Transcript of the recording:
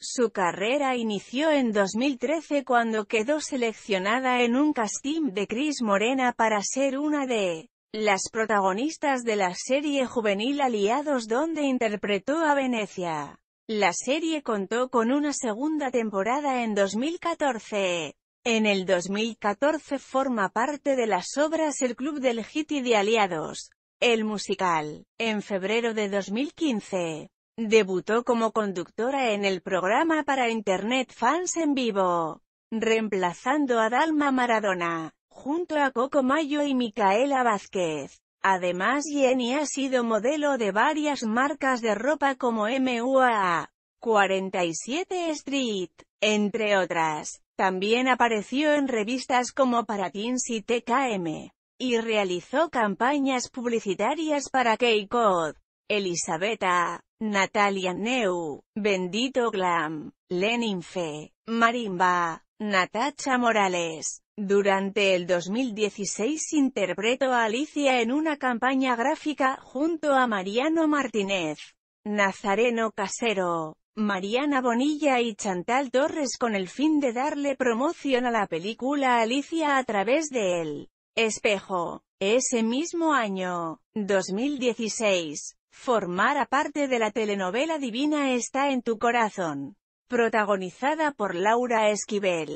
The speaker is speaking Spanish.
Su carrera inició en 2013 cuando quedó seleccionada en un casting de Cris Morena para ser una de las protagonistas de la serie juvenil Aliados donde interpretó a Venecia. La serie contó con una segunda temporada en 2014. En el 2014 forma parte de las obras El Club del Hit y de Aliados, el musical, en febrero de 2015. Debutó como conductora en el programa para Internet Fans en Vivo, reemplazando a Dalma Maradona, junto a Coco Mayo y Micaela Vázquez. Además Jenny ha sido modelo de varias marcas de ropa como MUA, 47 Street, entre otras. También apareció en revistas como Para y TKM, y realizó campañas publicitarias para K-Code, Elisabetta, Natalia Neu, Bendito Glam, Leninfe, Marimba, Natacha Morales. Durante el 2016 interpretó a Alicia en una campaña gráfica junto a Mariano Martínez, Nazareno Casero, Mariana Bonilla y Chantal Torres con el fin de darle promoción a la película Alicia a través de él. Espejo. Ese mismo año, 2016, Formar a parte de la telenovela Divina está en tu corazón, protagonizada por Laura Esquivel.